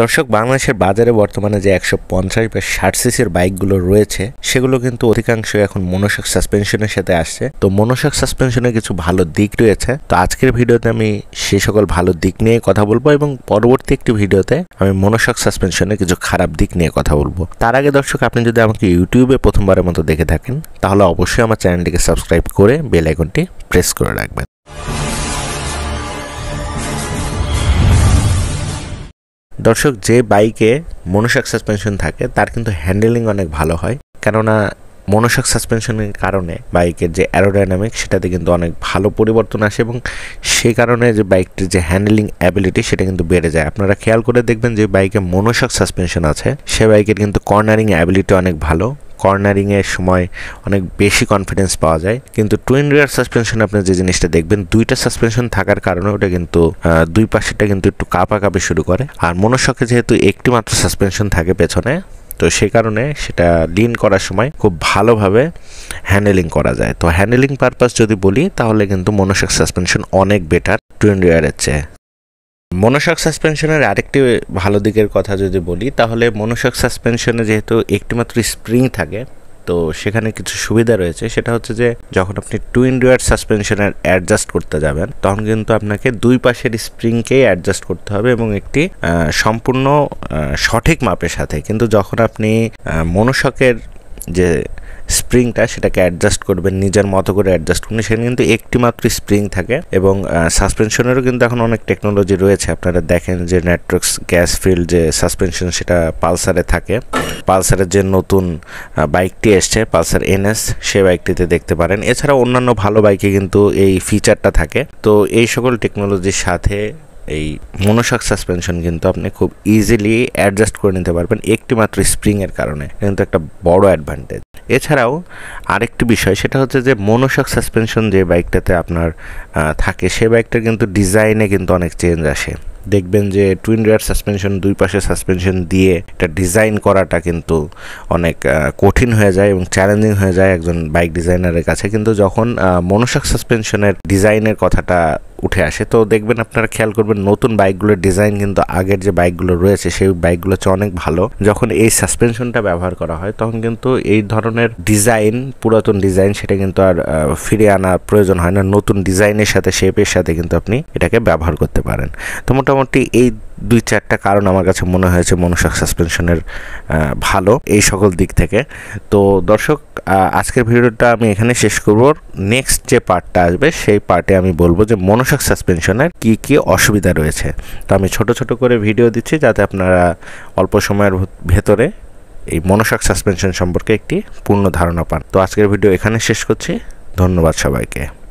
দর্শক বাংলাদেশের বাজারে বর্তমানে যে একশো পঞ্চাশ বা ষাট সিসির বাইকগুলো রয়েছে সেগুলো কিন্তু অধিকাংশ এখন মনোশক সাসপেনশনের সাথে আসছে তো মনোশক সাসপেনশনের কিছু ভালো দিক রয়েছে তো আজকের ভিডিওতে আমি সেই সকল ভালো দিক নিয়ে কথা বলবো এবং পরবর্তী একটি ভিডিওতে আমি মনোশক সাসপেনশনের কিছু খারাপ দিক নিয়ে কথা বলবো তার আগে দর্শক আপনি যদি আমাকে ইউটিউবে প্রথমবারের মতো দেখে থাকেন তাহলে অবশ্যই আমার চ্যানেলটিকে সাবস্ক্রাইব করে বেল আইকনটি প্রেস করে রাখবেন দর্শক যে বাইকে মনোশাক সাসপেনশন থাকে তার কিন্তু হ্যান্ডেলিং অনেক ভালো হয় কেননা মনোশাক সাসপেনশনের কারণে বাইকের যে অ্যারোডাইনামিক সেটাতে কিন্তু অনেক ভালো পরিবর্তন আসে এবং সে কারণে যে বাইকটির যে হ্যান্ডেলিং অ্যাবিলিটি সেটা কিন্তু বেড়ে যায় আপনারা খেয়াল করে দেখবেন যে বাইকে মনোশাক সাসপেনশন আছে সে বাইকের কিন্তু কর্নারিং অ্যাবিলিটি অনেক ভালো কর্নারিংয়ের সময় অনেক বেশি কনফিডেন্স পাওয়া যায় কিন্তু টুইন রিয়ার সাসপেনশন আপনি যে জিনিসটা দেখবেন দুইটা সাসপেনশন থাকার কারণে ওটা কিন্তু দুই পাশেটা কিন্তু একটু কাঁপা কাঁপে শুরু করে আর মনসকে যেহেতু একটি মাত্র সাসপেনশন থাকে পেছনে তো সে কারণে সেটা লিন করার সময় খুব ভালোভাবে হ্যান্ডেলিং করা যায় তো হ্যান্ডেলিং পারপাস যদি বলি তাহলে কিন্তু মনসক সাসপেনশন অনেক বেটার টুইন রিয়ারের চেয়ে মনোশক সাসপেনশনের আরেকটি ভালো দিকের কথা যদি বলি তাহলে মনোশক সাসপেনশনে যেহেতু একটিমাত্র স্প্রিং থাকে তো সেখানে কিছু সুবিধা রয়েছে সেটা হচ্ছে যে যখন আপনি টুইন ডুয়ার সাসপেনশনের অ্যাডজাস্ট করতে যাবেন তখন কিন্তু আপনাকে দুই পাশের স্প্রিংকেই অ্যাডজাস্ট করতে হবে এবং একটি সম্পূর্ণ সঠিক মাপের সাথে কিন্তু যখন আপনি মনোশকের যে স্প্রিংটা সেটাকে অ্যাডজাস্ট করবেন নিজের মতো করে অ্যাডজাস্ট করবেন সেখানে কিন্তু একটি মাত্র স্প্রিং থাকে এবং সাসপেনশনেরও কিন্তু এখন অনেক টেকনোলজি রয়েছে আপনারা দেখেন যে নেটওয়ার্কস গ্যাস ফিল্ড যে সাসপেনশন সেটা পালসারে থাকে পালসারের যে নতুন বাইকটি এসছে পালসার এনএস সে বাইকটিতে দেখতে পারেন এছাড়া অন্যান্য ভালো বাইকে কিন্তু এই ফিচারটা থাকে তো এই সকল টেকনোলজির সাথে এই মনোশক সাসপেনশন কিন্তু আপনি খুব ইজিলি অ্যাডজাস্ট করে নিতে পারবেন একটি মাত্র স্প্রিংয়ের কারণে কিন্তু একটা বড় অ্যাডভান্টেজ এছাড়াও আরেকটি বিষয় সেটা হচ্ছে যে মনোশক সাসপেনশন যে বাইকটাতে আপনার থাকে সে বাইকটা কিন্তু ডিজাইনে কিন্তু অনেক চেঞ্জ আসে দেখবেন যে টুইন রেয়ার সাসপেনশন দুই পাশে সাসপেনশন দিয়ে এটা ডিজাইন করাটা কিন্তু অনেক কঠিন হয়ে যায় এবং চ্যালেঞ্জিং হয়ে যায় একজন বাইক ডিজাইনারের কাছে কিন্তু যখন মনসাক সাসপেনশনের ডিজাইনের কথাটা উঠে আসে তো দেখবেন আপনারা খেয়াল করবেন নতুন বাইকগুলোর ডিজাইন কিন্তু আগের যে বাইকগুলো রয়েছে সেই বাইকগুলো হচ্ছে অনেক ভালো যখন এই সাসপেনশনটা ব্যবহার করা হয় তখন কিন্তু এই ধরনের ডিজাইন পুরাতন ডিজাইন সেটা কিন্তু আর ফিরে আনার প্রয়োজন হয় না নতুন ডিজাইনের সাথে শেপের সাথে কিন্তু আপনি এটাকে ব্যবহার করতে পারেন তো মোটামুটি এই দুই চারটা কারণ আমার কাছে মনে হয়েছে মনুষক সাসপেনশনের ভালো এই সকল দিক থেকে তো দর্শক আজকের ভিডিওটা আমি এখানে শেষ করব নেক্সট যে পার্টটা আসবে সেই পার্টে আমি বলবো যে মনসাক সাসপেনশনের কি কি অসুবিধা রয়েছে তো আমি ছোট ছোট করে ভিডিও দিচ্ছি যাতে আপনারা অল্প সময়ের ভেতরে এই মনসাক সাসপেনশন সম্পর্কে একটি পূর্ণ ধারণা পান তো আজকের ভিডিও এখানে শেষ করছি ধন্যবাদ সবাইকে